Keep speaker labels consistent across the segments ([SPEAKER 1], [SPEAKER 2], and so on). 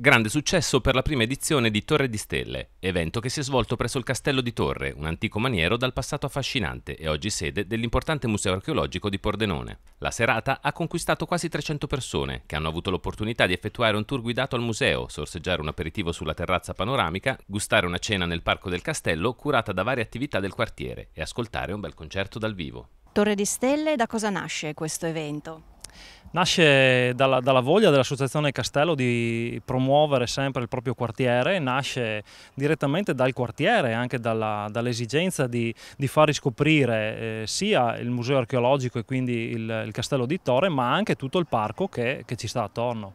[SPEAKER 1] Grande successo per la prima edizione di Torre di Stelle, evento che si è svolto presso il Castello di Torre, un antico maniero dal passato affascinante e oggi sede dell'importante museo archeologico di Pordenone. La serata ha conquistato quasi 300 persone che hanno avuto l'opportunità di effettuare un tour guidato al museo, sorseggiare un aperitivo sulla terrazza panoramica, gustare una cena nel parco del castello curata da varie attività del quartiere e ascoltare un bel concerto dal vivo.
[SPEAKER 2] Torre di Stelle, da cosa nasce questo evento? Nasce dalla, dalla voglia dell'Associazione Castello di promuovere sempre il proprio quartiere, nasce direttamente dal quartiere, anche dall'esigenza di, di, far riscoprire eh, sia il museo archeologico e quindi il, il, castello di Torre, ma anche tutto il parco che, che ci sta attorno.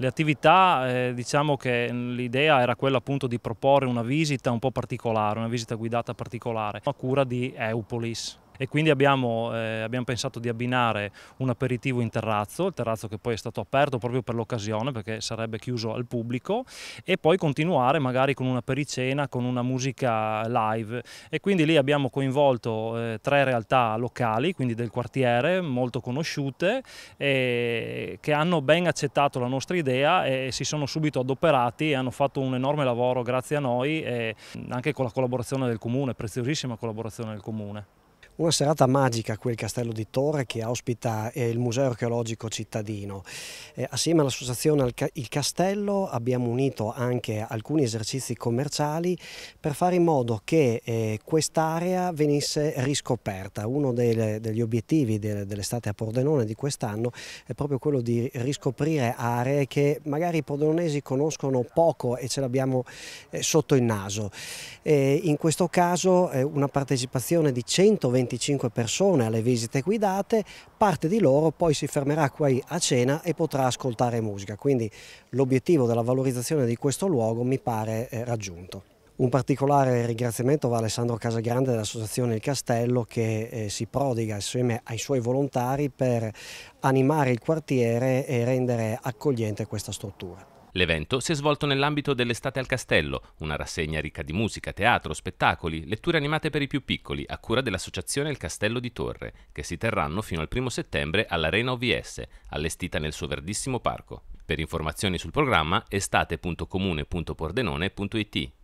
[SPEAKER 2] Le attività, eh, diciamo che l'idea era quella appunto di proporre una visita un po' particolare, una visita guidata particolare, a cura di Eupolis e quindi abbiamo, eh, abbiamo, pensato di abbinare un aperitivo in terrazzo, il terrazzo che poi è stato aperto proprio per l'occasione perché sarebbe chiuso al pubblico e poi continuare magari con una pericena, con una musica live e quindi lì abbiamo coinvolto eh, tre realtà locali, quindi del quartiere, molto conosciute e che hanno ben accettato la nostra idea e si sono subito adoperati e hanno fatto un enorme lavoro grazie a noi e anche con la collaborazione del comune, preziosissima collaborazione del comune.
[SPEAKER 3] Una serata magica qui al Castello di Torre che ospita eh, il Museo Archeologico Cittadino. Eh, assieme all'associazione Il Castello abbiamo unito anche alcuni esercizi commerciali per fare in modo che eh, quest'area venisse riscoperta. Uno degli obiettivi dell'estate a Pordenone di quest'anno è proprio quello di riscoprire aree che magari i pordenonesi conoscono poco e ce l'abbiamo sotto il naso. in questo caso una partecipazione di 120 25 persone alle visite guidate, parte di loro poi si fermerà qui a cena e potrà ascoltare musica, quindi l'obiettivo della valorizzazione di questo luogo mi pare eh, raggiunto. Un particolare ringraziamento va a Alessandro Casagrande dell'Associazione Il Castello che eh, si prodiga assieme ai suoi volontari per animare il quartiere e rendere accogliente questa struttura.
[SPEAKER 1] L'evento si è svolto nell'ambito dell'Estate al Castello, una rassegna ricca di musica, teatro, spettacoli, letture animate per i più piccoli, a cura dell'associazione Il Castello di Torre, che si terranno fino al 1 settembre all'Arena OVS, allestita nel suo verdissimo parco. Per informazioni sul programma estate.comune.pordenone.it